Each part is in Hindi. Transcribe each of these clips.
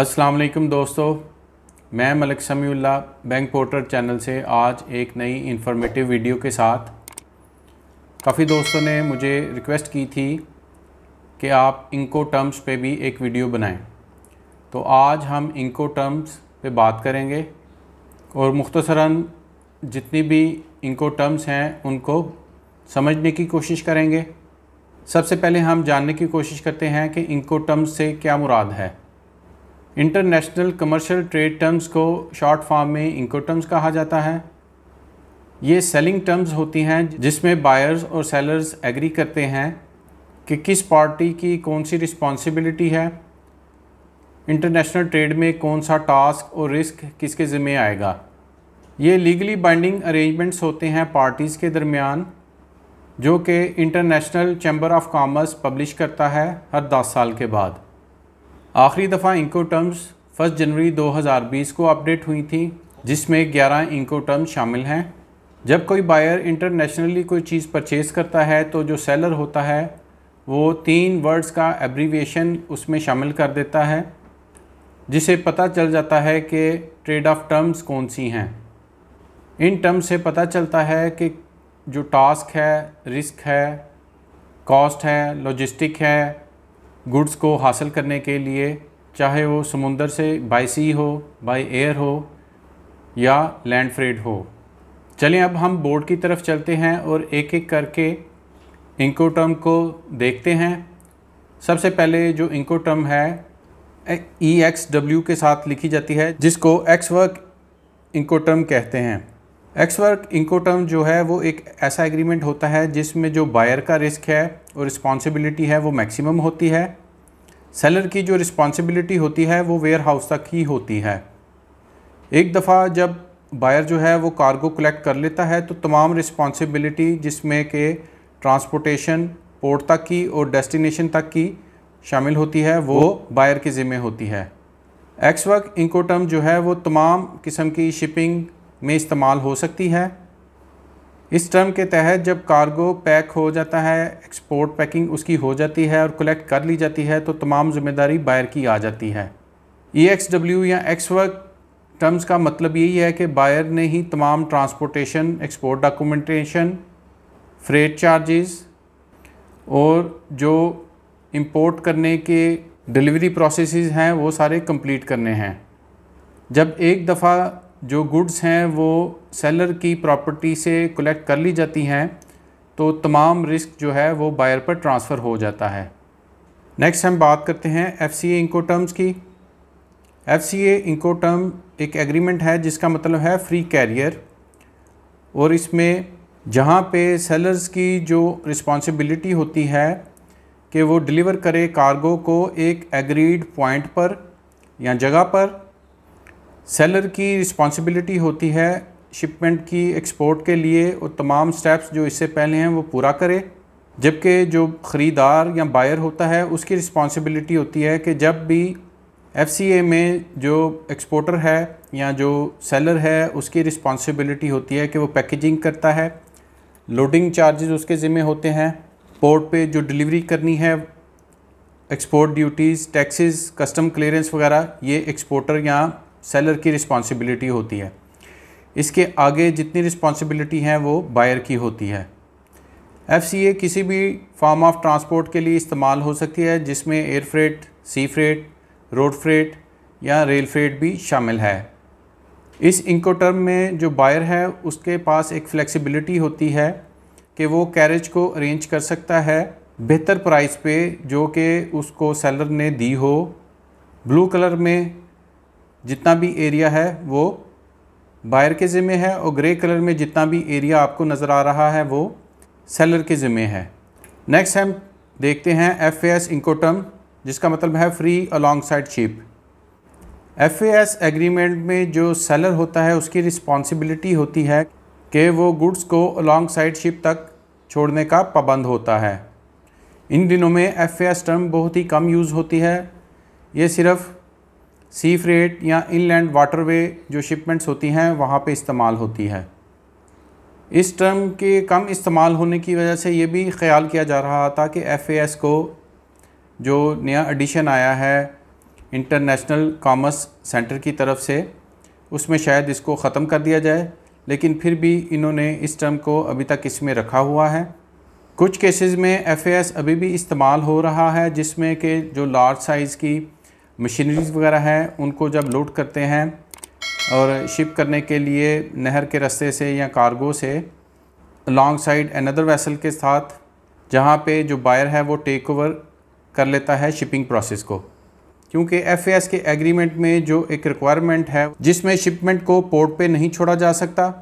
अस्सलाम वालेकुम दोस्तों मैं Malik Shamiullah bank porter channel से आज एक नई इन्फॉर्मेटिव वीडियो के साथ काफ़ी दोस्तों ने मुझे रिक्वेस्ट की थी कि आप इनको टर्म्स पे भी एक वीडियो बनाएं तो आज हम इनको टर्म्स पे बात करेंगे और मुख्तसरा जितनी भी इनको टर्म्स हैं उनको समझने की कोशिश करेंगे सबसे पहले हम जानने की कोशिश करते हैं कि इनको टर्म्स से क्या मुराद है इंटरनेशनल कमर्शियल ट्रेड टर्म्स को शॉर्ट फॉर्म में इनको टर्म्स कहा जाता है ये सेलिंग टर्म्स होती हैं जिसमें बायर्स और सेलर्स एग्री करते हैं कि किस पार्टी की कौन सी रिस्पॉन्सिबिलिटी है इंटरनेशनल ट्रेड में कौन सा टास्क और रिस्क किसके ज़िम्मे आएगा ये लीगली बाइंडिंग अरेंजमेंट्स होते हैं पार्टीज़ के दरमियान जो कि International Chamber of Commerce publish करता है हर दस साल के बाद आखिरी दफ़ा इंको टर्म्स फर्स्ट जनवरी 2020 को अपडेट हुई थी जिसमें 11 इंको टर्म्स शामिल हैं जब कोई बायर इंटरनेशनली कोई चीज़ परचेज करता है तो जो सेलर होता है वो तीन वर्ड्स का एब्रीविएशन उसमें शामिल कर देता है जिसे पता चल जाता है कि ट्रेड ऑफ टर्म्स कौन सी हैं इन टर्म्स से पता चलता है कि जो टास्क है रिस्क है कॉस्ट है लॉजिस्टिक है गुड्स को हासिल करने के लिए चाहे वो समुंदर से बाई सी हो बाई एयर हो या लैंड फ्रेड हो चलें अब हम बोर्ड की तरफ चलते हैं और एक एक करके इंको टर्म को देखते हैं सबसे पहले जो इंको टर्म है ई एक्स डब्ल्यू के साथ लिखी जाती है जिसको एक्स वर्क इंको टर्म कहते हैं एक्स वर्क इंकोटर्म जो है वो एक ऐसा एग्रीमेंट होता है जिसमें जो बायर का रिस्क है और रिस्पॉन्सिबिलिटी है वो मैक्सिमम होती है सेलर की जो रिस्पॉन्सिबिलिटी होती है वो वेयर हाउस तक ही होती है एक दफ़ा जब बायर जो है वो कार्गो कलेक्ट कर लेता है तो तमाम रिस्पॉन्सिबिलिटी जिसमें के ट्रांसपोर्टेशन पोर्ट तक की और डेस्टिनेशन तक की शामिल होती है वो बायर के ज़िम्मे होती है एक्स वर्क इंकोटर्म जो है वो तमाम किस्म की शिपिंग में इस्तेमाल हो सकती है इस टर्म के तहत जब कार्गो पैक हो जाता है एक्सपोर्ट पैकिंग उसकी हो जाती है और कलेक्ट कर ली जाती है तो तमाम जिम्मेदारी बायर की आ जाती है ई एक्स डब्ल्यू या एक्स वर्क टर्म्स का मतलब यही है कि बायर ने ही तमाम transportation export documentation freight charges और जो इंपोर्ट करने के डिलीवरी प्रोसेसेस हैं वो सारे कंप्लीट करने हैं जब एक दफ़ा जो गुड्स हैं वो सेलर की प्रॉपर्टी से कलेक्ट कर ली जाती हैं तो तमाम रिस्क जो है वो बायर पर ट्रांसफ़र हो जाता है नेक्स्ट हम बात करते हैं एफ सी इनको टर्म्स की एफ सी इनको टर्म एक एग्रीमेंट है जिसका मतलब है फ्री कैरियर और इसमें जहाँ पे सेलर्स की जो रिस्पॉन्सिबिलिटी होती है कि वो डिलीवर करे कार्गो को एक एग्रीड पॉइंट पर या जगह पर सेलर की रिस्पॉन्सिबिलिटी होती है शिपमेंट की एक्सपोर्ट के लिए और तमाम स्टेप्स जो इससे पहले हैं वो पूरा करे जबकि जो ख़रीदार या बायर होता है उसकी रिस्पॉन्सिबिलिटी होती है कि जब भी एफ में जो एक्सपोर्टर है या जो सेलर है उसकी रिस्पॉन्सिबिलिटी होती है कि वो पैकेजिंग करता है लोडिंग चार्जेस उसके ज़िम्मे होते हैं पोर्ट पे जो डिलीवरी करनी है export duties taxes custom clearance वगैरह ये एक्सपोर्टर या सेलर की रिस्पॉन्सिबिलिटी होती है इसके आगे जितनी रिस्पॉन्सिबिलिटी है वो बायर की होती है एफ किसी भी फॉर्म ऑफ ट्रांसपोर्ट के लिए इस्तेमाल हो सकती है जिसमें air freight sea freight road freight या रेल फ्रेट भी शामिल है इस इंको टर्म में जो बायर है उसके पास एक फ्लेक्सिबिलिटी होती है कि वो कैरेज को अरेंज कर सकता है बेहतर प्राइस पे जो कि उसको सेलर ने दी हो ब्लू कलर में जितना भी एरिया है वो बायर के ज़िम्मे है और ग्रे कलर में जितना भी एरिया आपको नज़र आ रहा है वो सेलर के ज़िम्मे है नेक्स्ट हम देखते हैं एफ ए एस इंकोटर्म जिसका मतलब है free alongside ship F S agreement में जो सेलर होता है उसकी रिस्पॉन्सिबिलिटी होती है कि वो गुड्स को अलॉन्ग साइड शिप तक छोड़ने का पाबंद होता है इन दिनों में एफ एस टर्म बहुत ही कम यूज़ होती है ये सिर्फ़ सी फ्रेट या इनलैंड वाटरवे जो शिपमेंट्स होती हैं वहाँ पे इस्तेमाल होती है इस टर्म के कम इस्तेमाल होने की वजह से ये भी ख्याल किया जा रहा था कि एफ को जो नया एडिशन आया है इंटरनेशनल कॉमर्स सेंटर की तरफ से उसमें शायद इसको ख़त्म कर दिया जाए लेकिन फिर भी इन्होंने इस टर्म को अभी तक इसमें रखा हुआ है कुछ केसेस में एफ अभी भी इस्तेमाल हो रहा है जिसमें कि जो लार्ज साइज़ की मशीनरीज़ वगैरह हैं उनको जब लोड करते हैं और शिप करने के लिए नहर के रास्ते से या कार्गो से लॉन्ग साइड अनदर वैसल के साथ जहाँ पे जो बायर है वो टेक ओवर कर लेता है शिपिंग प्रोसेस को क्योंकि एफ के एग्रीमेंट में जो एक रिक्वायरमेंट है जिसमें शिपमेंट को पोर्ट पे नहीं छोड़ा जा सकता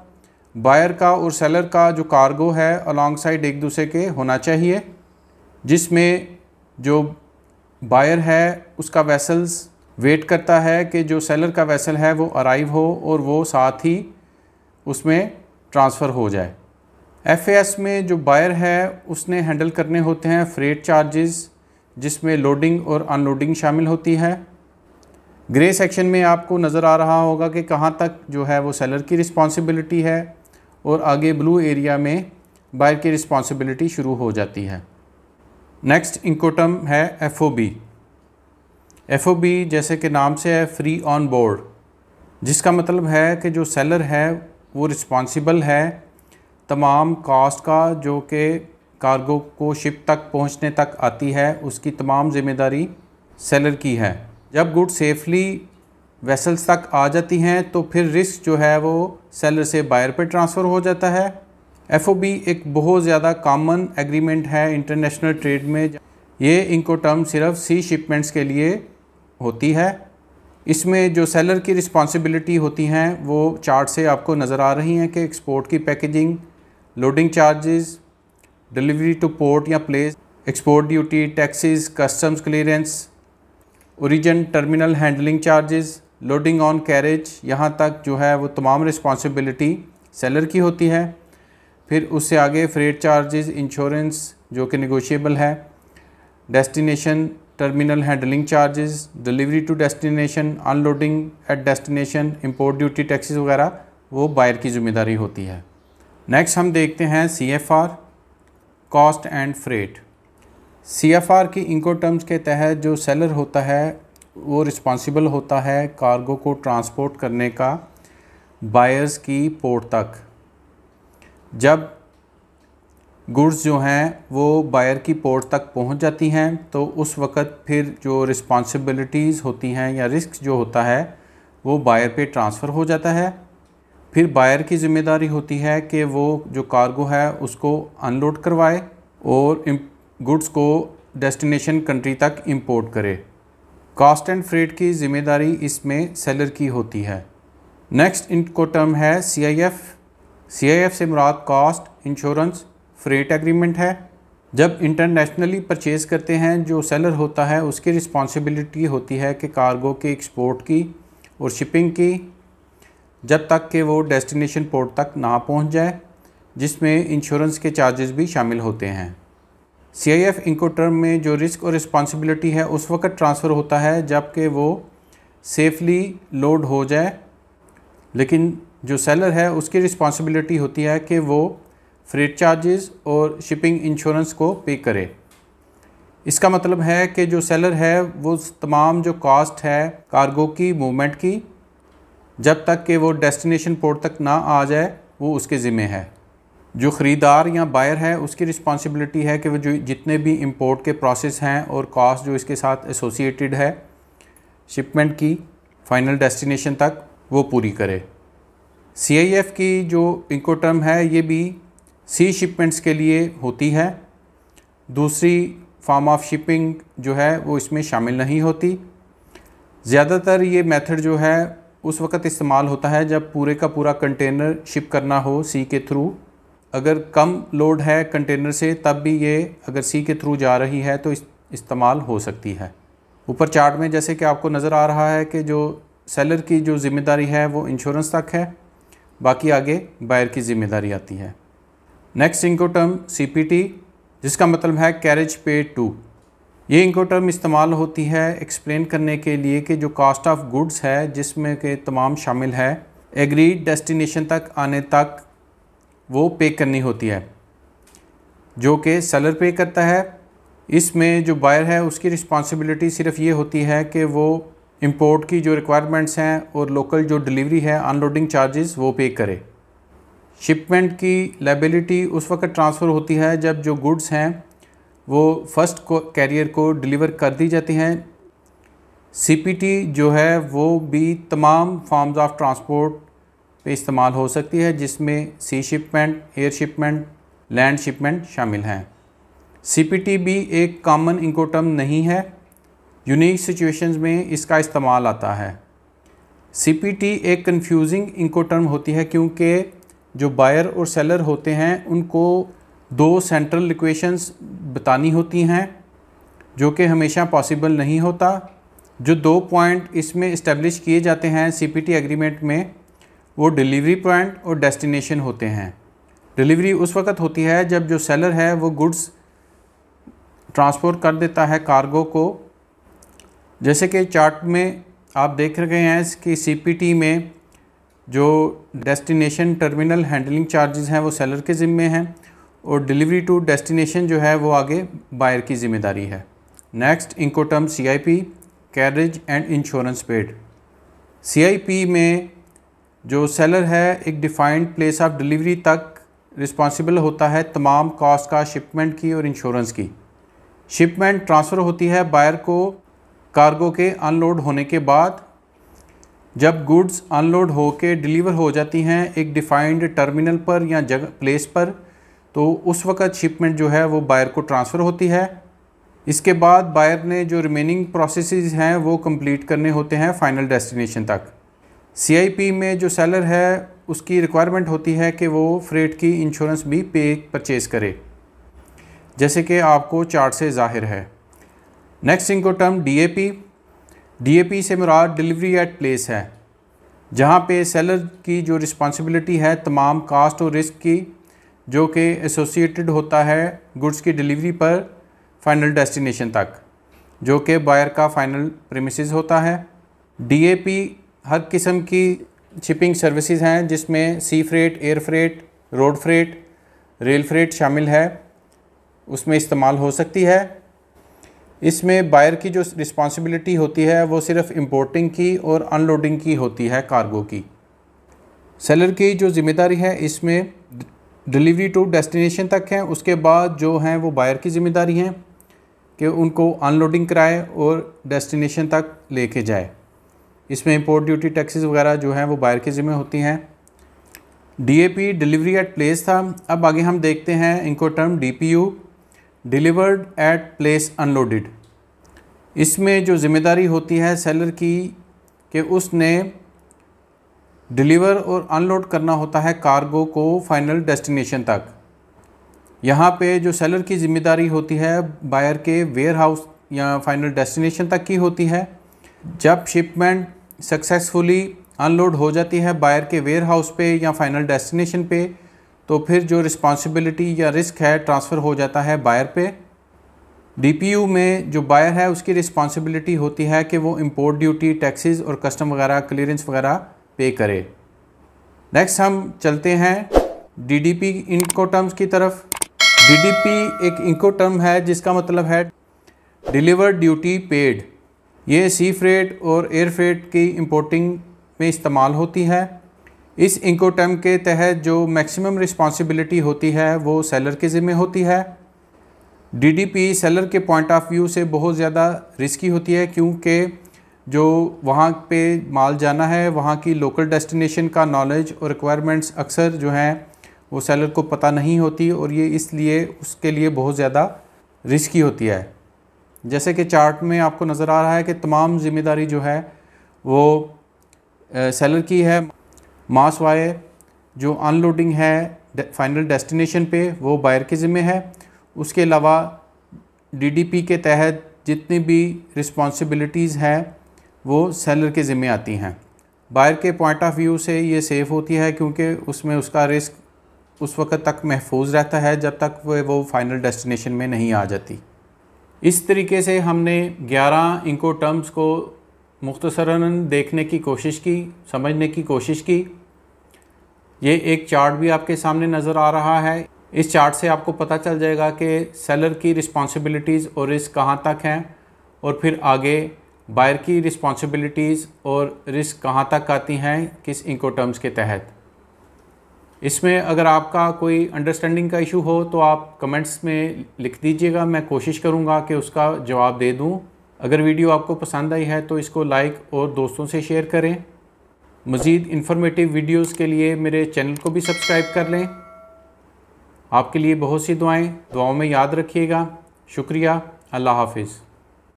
बायर का और सेलर का जो कार्गो है अलॉन्ग साइड एक दूसरे के होना चाहिए जिसमें जो बायर है उसका वेसल्स वेट करता है कि जो सेलर का वेसल है वो अराइव हो और वो साथ ही उसमें ट्रांसफ़र हो जाए एफ में जो बायर है उसने हैंडल करने होते हैं फ्रेट चार्जेस जिसमें लोडिंग और अनलोडिंग शामिल होती है ग्रे सेक्शन में आपको नज़र आ रहा होगा कि कहाँ तक जो है वो सेलर की रिस्पॉन्सिबिलिटी है और आगे ब्लू एरिया में बायर की रिस्पॉन्सिबिलिटी शुरू हो जाती है नेक्स्ट इंकोटम है F O B F O B जैसे कि नाम से है फ्री ऑन बोर्ड जिसका मतलब है कि जो सेलर है वो रिस्पॉन्सिबल है तमाम कॉस्ट का जो कि कार्गो को शिप तक पहुंचने तक आती है उसकी तमाम जिम्मेदारी सेलर की है जब गुड सेफली वेसल्स तक आ जाती हैं तो फिर रिस्क जो है वो सेलर से बायर पर ट्रांसफ़र हो जाता है एफ एक बहुत ज़्यादा कॉमन एग्रीमेंट है इंटरनेशनल ट्रेड में ये इनको टर्म सिर्फ सी शिपमेंट्स के लिए होती है इसमें जो सेलर की रिस्पॉन्सिबिलिटी होती हैं वो चार्ट से आपको नज़र आ रही हैं कि एक्सपोर्ट की packaging loading charges delivery to port या place export duty taxes customs clearance origin terminal handling charges loading on carriage यहाँ तक जो है वो तमाम रिस्पॉन्सिबिलिटी सेलर की होती है फिर उससे आगे फ्रेट चार्जेस इंश्योरेंस जो कि नगोशियबल है destination terminal handling charges delivery to destination unloading at destination import duty taxes वगैरह वो बायर की जिम्मेदारी होती है नेक्स्ट हम देखते हैं C F R cost and freight C F R की इनको टर्म्स के तहत जो सेलर होता है वो रिस्पॉन्सिबल होता है कार्गो को ट्रांसपोर्ट करने का बायर्स की पोर्ट तक जब गुड्स जो हैं वो बायर की पोर्ट तक पहुंच जाती हैं तो उस वक़्त फिर जो रिस्पॉन्सिबिलिटीज़ होती हैं या रिस्क जो होता है वो बायर पे ट्रांसफ़र हो जाता है फिर बायर की ज़िम्मेदारी होती है कि वो जो कार्गो है उसको अनलोड करवाए और गुड्स को डेस्टिनेशन कंट्री तक इंपोर्ट करे कास्ट एंड फ्रेट की ज़िम्मेदारी इसमें सेलर की होती है नेक्स्ट इनको टर्म है सी आई एफ़ एफ़ से मुराद कॉस्ट इंश्योरेंस फ्रेट एग्रीमेंट है जब इंटरनेशनली परचेज़ करते हैं जो सेलर होता है उसकी रिस्पॉन्सिबिलिटी होती है कि कार्गो के एक्सपोर्ट की और शिपिंग की जब तक कि वो डेस्टिनेशन पोर्ट तक ना पहुंच जाए जिसमें इंश्योरेंस के चार्जेस भी शामिल होते हैं सी आई एफ इनको टर्म में जो रिस्क और रिस्पॉन्सिबिलिटी है उस वक्त ट्रांसफ़र होता है जबकि वो सेफली लोड हो जाए लेकिन जो सेलर है उसकी रिस्पॉन्सिबिलिटी होती है कि वो फ्रेट चार्जेस और शिपिंग इंश्योरेंस को पे करे इसका मतलब है कि जो सेलर है वो तमाम जो कॉस्ट है कार्गो की मूवमेंट की जब तक कि वो डेस्टिनेशन पोर्ट तक ना आ जाए वो उसके ज़िम्मे है जो ख़रीदार या बायर है उसकी रिस्पॉन्सिबिलिटी है कि वो जो जितने भी इम्पोर्ट के प्रोसेस हैं और कॉस्ट जो इसके साथ एसोसिएटेड है शिपमेंट की फ़ाइनल डेस्टिनेशन तक वो पूरी करे सीआईएफ की जो इंकोटर्म है ये भी सी शिपमेंट्स के लिए होती है दूसरी फॉर्म ऑफ शिपिंग जो है वो इसमें शामिल नहीं होती ज़्यादातर ये मेथड जो है उस वक्त इस्तेमाल होता है जब पूरे का पूरा कंटेनर शिप करना हो सी के थ्रू अगर कम लोड है कंटेनर से तब भी ये अगर सी के थ्रू जा रही है तो इस, इस्तेमाल हो सकती है ऊपर चार्ट में जैसे कि आपको नज़र आ रहा है कि जो सेलर की जो ज़िम्मेदारी है वो इंश्योरेंस तक है बाकी आगे बायर की जिम्मेदारी आती है नेक्स्ट इनको टर्म सीपीटी जिसका मतलब है कैरेज पे टू ये इनको टर्म इस्तेमाल होती है एक्सप्लेन करने के लिए कि जो कास्ट ऑफ गुड्स है जिसमें के तमाम शामिल है एग्रीड डेस्टिनेशन तक आने तक वो पे करनी होती है जो कि सेलर पे करता है इसमें जो बायर है उसकी रिस्पॉन्सिबिलिटी सिर्फ ये होती है कि वो इंपोर्ट की जो रिक्वायरमेंट्स हैं और लोकल जो डिलीवरी है अनलोडिंग चार्जेस वो पे करे शिपमेंट की लाइबिलिटी उस वक्त ट्रांसफ़र होती है जब जो गुड्स हैं वो फर्स्ट कैरियर को डिलीवर कर दी जाती हैं सीपीटी जो है वो भी तमाम फॉर्म्स ऑफ ट्रांसपोर्ट पे इस्तेमाल हो सकती है जिसमें sea shipment air shipment land shipment शामिल हैं सी भी एक कॉमन इंकोटम नहीं है यूनिक सिचुएशंस में इसका इस्तेमाल आता है सीपीटी एक कंफ्यूजिंग इनको टर्म होती है क्योंकि जो बायर और सेलर होते हैं उनको दो सेंट्रल इक्वेशंस बतानी होती हैं जो कि हमेशा पॉसिबल नहीं होता जो दो पॉइंट इसमें इस्टेब्लिश किए जाते हैं सीपीटी एग्रीमेंट में वो डिलीवरी पॉइंट और डेस्टिनेशन होते हैं डिलीवरी उस वक्त होती है जब जो सेलर है वो गुड्स ट्रांसपोर्ट कर देता है कार्गो को जैसे कि चार्ट में आप देख रहे हैं कि सी में जो डेस्टिनेशन टर्मिनल हैंडलिंग चार्जेस हैं वो सेलर के ज़िम्मे हैं और डिलीवरी टू डेस्टिनेशन जो है वो आगे बायर की ज़िम्मेदारी है next incoterm C I P carriage and insurance paid C I P में जो सेलर है एक डिफाइंड प्लेस ऑफ डिलीवरी तक रिस्पॉन्सिबल होता है तमाम कॉस्ट का शिपमेंट की और इंश्योरेंस की शिपमेंट ट्रांसफ़र होती है बायर को कार्गो के अनलोड होने के बाद जब गुड्स अनलोड होकर डिलीवर हो जाती हैं एक डिफाइंड टर्मिनल पर या जगह प्लेस पर तो उस वक़्त शिपमेंट जो है वो बायर को ट्रांसफ़र होती है इसके बाद बायर ने जो रिमेनिंग प्रोसेस हैं वो कंप्लीट करने होते हैं फाइनल डेस्टिनेशन तक सी में जो सेलर है उसकी रिक्वायरमेंट होती है कि वो फ्रेट की इंश्योरेंस भी पे परचेज़ करे जैसे कि आपको चार्ट से जाहिर है नेक्स्ट इनको टर्म ए पी से मुराद डिलीवरी एट प्लेस है जहाँ पे सेलर की जो रिस्पॉन्सिबिलिटी है तमाम कास्ट और रिस्क की जो कि एसोसिएटेड होता है गुड्स की डिलीवरी पर फाइनल डेस्टिनेशन तक जो कि बायर का फाइनल प्रेमिस होता है पी हर किस्म की शिपिंग सर्विसेज हैं जिसमें sea freight air freight road freight rail freight शामिल है उसमें इस्तेमाल हो सकती है इसमें बायर की जो रिस्पॉन्सिबिलिटी होती है वो सिर्फ इम्पोर्टिंग की और अनलोडिंग की होती है कार्गो की सेलर की जो ज़िम्मेदारी है इसमें डिलीवरी टू डेस्टिनेशन तक है उसके बाद जो हैं वो बायर की ज़िम्मेदारी है कि उनको अनलोडिंग कराए और डेस्टिनेशन तक लेके जाए इसमें इम्पोर्ट ड्यूटी टैक्सेस वगैरह जो हैं वो बायर के ज़िम्मे होती हैं डीएपी डिलीवरी एट प्लेस था अब आगे हम देखते हैं इनको term DPU delivered at place unloaded इसमें जो ज़िम्मेदारी होती है सेलर की कि उसने डिलीवर और अनलोड करना होता है कार्गो को फाइनल डेस्टिनेशन तक यहाँ पे जो सेलर की ज़िम्मेदारी होती है बायर के वेयर हाउस या फाइनल डेस्टिनेशन तक की होती है जब शिपमेंट सक्सेसफुली अनलोड हो जाती है बायर के वेयर हाउस पे या फाइनल डेस्टिनेशन पे तो फिर जो रिस्पॉन्सिबिलिटी या रिस्क है ट्रांसफ़र हो जाता है बायर पे डीपीयू में जो बायर है उसकी रिस्पॉन्सिबिलिटी होती है कि वो इम्पोर्ट ड्यूटी टैक्सेस और कस्टम वगैरह क्लियरेंस वगैरह पे करे नेक्स्ट हम चलते हैं डीडीपी इनको टर्म्स की तरफ डीडीपी एक इनको टर्म है जिसका मतलब है डिलीवर ड्यूटी पेड ये सी फ्रेड और एयर फ्रेड की इम्पोर्टिंग में इस्तेमाल होती है इस इंकोटम के तहत जो मैक्सिमम रिस्पॉन्सिबिलिटी होती है वो सेलर के ज़िम्मे होती है डीडीपी सेलर के पॉइंट ऑफ व्यू से बहुत ज़्यादा रिस्की होती है क्योंकि जो वहाँ पे माल जाना है वहाँ की लोकल डेस्टिनेशन का नॉलेज और रिक्वायरमेंट्स अक्सर जो हैं वो सेलर को पता नहीं होती और ये इसलिए उसके लिए बहुत ज़्यादा रिस्की होती है जैसे कि चार्ट में आपको नज़र आ रहा है कि तमाम ज़िम्मेदारी जो है वो सेलर की है मास वायर जो अनलोडिंग है फाइनल डेस्टिनेशन पे वो बायर के ज़िम्मे है उसके अलावा डीडीपी के तहत जितनी भी रिस्पॉन्सिबिलिटीज़ हैं वो सेलर के ज़िम्मे आती हैं बायर के पॉइंट ऑफ व्यू से ये सेफ़ होती है क्योंकि उसमें उसका रिस्क उस वक्त तक महफूज रहता है जब तक वो वो फाइनल डेस्टिनेशन में नहीं आ जाती इस तरीके से हमने 11 इनको टर्म्स को मुख्तसरा देखने की कोशिश की समझने की कोशिश की ये एक चार्ट भी आपके सामने नज़र आ रहा है इस चार्ट से आपको पता चल जाएगा कि सेलर की रिस्पॉन्सिबिलिटीज़ और रिस्क कहाँ तक हैं और फिर आगे बायर की रिस्पॉन्सिबिलिटीज़ और रिस्क कहाँ तक आती हैं किस टर्म्स के तहत इसमें अगर आपका कोई अंडरस्टैंडिंग का इशू हो तो आप कमेंट्स में लिख दीजिएगा मैं कोशिश करूँगा कि उसका जवाब दे दूँ अगर वीडियो आपको पसंद आई है तो इसको लाइक और दोस्तों से शेयर करें मज़ीद इन्फॉर्मेटिव वीडियोज़ के लिए मेरे चैनल को भी सब्सक्राइब कर लें आपके लिए बहुत सी दुआएँ दुआओं में याद रखिएगा शुक्रिया अल्लाह हाफिज़